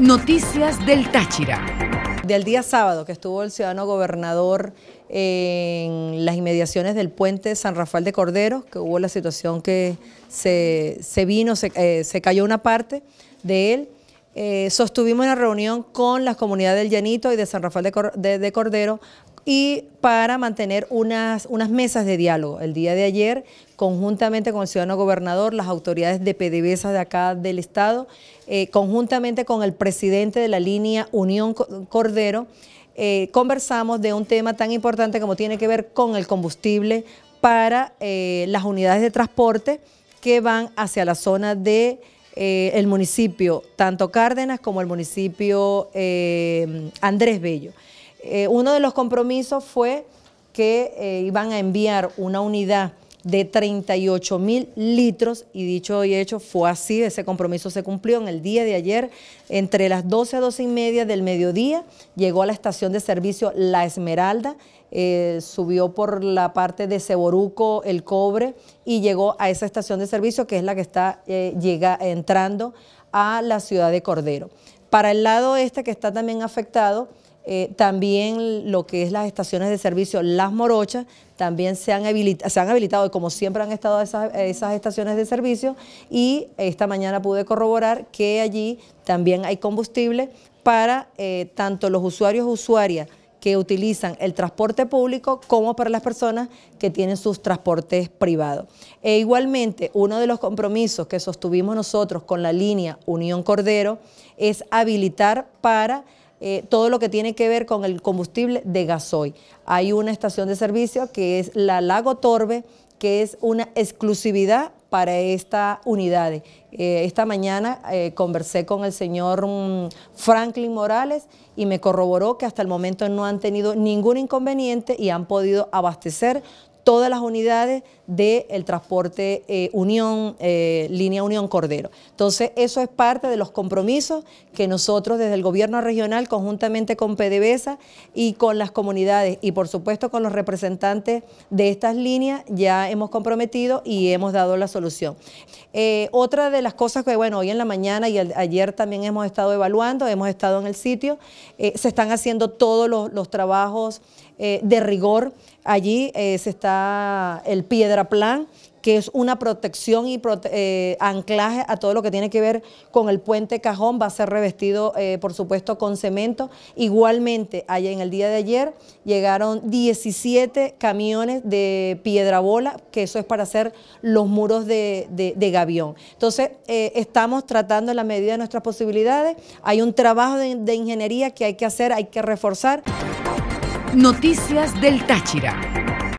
Noticias del Táchira. Del día sábado que estuvo el ciudadano gobernador en las inmediaciones del puente San Rafael de Cordero, que hubo la situación que se, vino, eh, se, cayó una parte de él, eh, sostuvimos una reunión con las comunidades del Llanito y de San Rafael de Cordero y para mantener unas, mesas de diálogo. El día de ayer, conjuntamente con el ciudadano gobernador, las autoridades de PDVSA de acá del Estado, eh, conjuntamente con el presidente de la línea Unión Cordero, eh, conversamos de un tema tan importante como tiene que ver con el combustible para eh, las unidades de transporte que van hacia la zona de... el municipio, tanto Cárdenas como el municipio Andrés Bello. Eh, uno de los compromisos fue que eh, iban a enviar una unidad de 38 mil litros y dicho y hecho fue así, ese compromiso se cumplió en el día de ayer, entre las 12 a 12 y media del mediodía, llegó a la estación de servicio La Esmeralda, eh, subió por la parte de Ceboruco, El Cobre y llegó a esa estación de servicio que es la que está llega, entrando a la ciudad de Cordero. Para el lado este que está también afectado, eh, también lo que es las estaciones de servicio, las morochas, también se han, se han habilitado, como siempre han estado esas, estaciones de servicio, y esta mañana pude corroborar que allí también hay combustible para eh, tanto los usuarios usuarias que utilizan el transporte público como para las personas que tienen sus transportes privados. E igualmente, uno de los compromisos que sostuvimos nosotros con la línea Unión Cordero es habilitar para eh, todo lo que tiene que ver con el combustible de gasoil. Hay una estación de servicio que es la Lago Torbe, que es una exclusividad para esta unidad. Eh, esta mañana eh, conversé con el señor mm, Franklin Morales y me corroboró que hasta el momento no han tenido ningún inconveniente y han podido abastecer todas las unidades del transporte eh, Unión, eh, línea Unión Cordero. Entonces, eso es parte de los compromisos que nosotros desde el gobierno regional, conjuntamente con PDVSA y con las comunidades y por supuesto con los representantes de estas líneas, ya hemos comprometido y hemos dado la solución. Eh, otra de las cosas que, bueno, hoy en la mañana y ayer también hemos estado evaluando, hemos estado en el sitio, se están haciendo todos los, los trabajos eh, de rigor. Allí eh, se está el piedra plan, que es una protección y eh, anclaje a todo lo que tiene que ver con el puente cajón, va a ser revestido por supuesto con cemento. Igualmente, allá en el día de ayer llegaron 17 camiones de piedra bola, que eso es para hacer los muros de, de, gavión. Entonces, estamos tratando en la medida de nuestras posibilidades. Hay un trabajo de ingeniería que hay que hacer, hay que reforzar. Noticias del Táchira.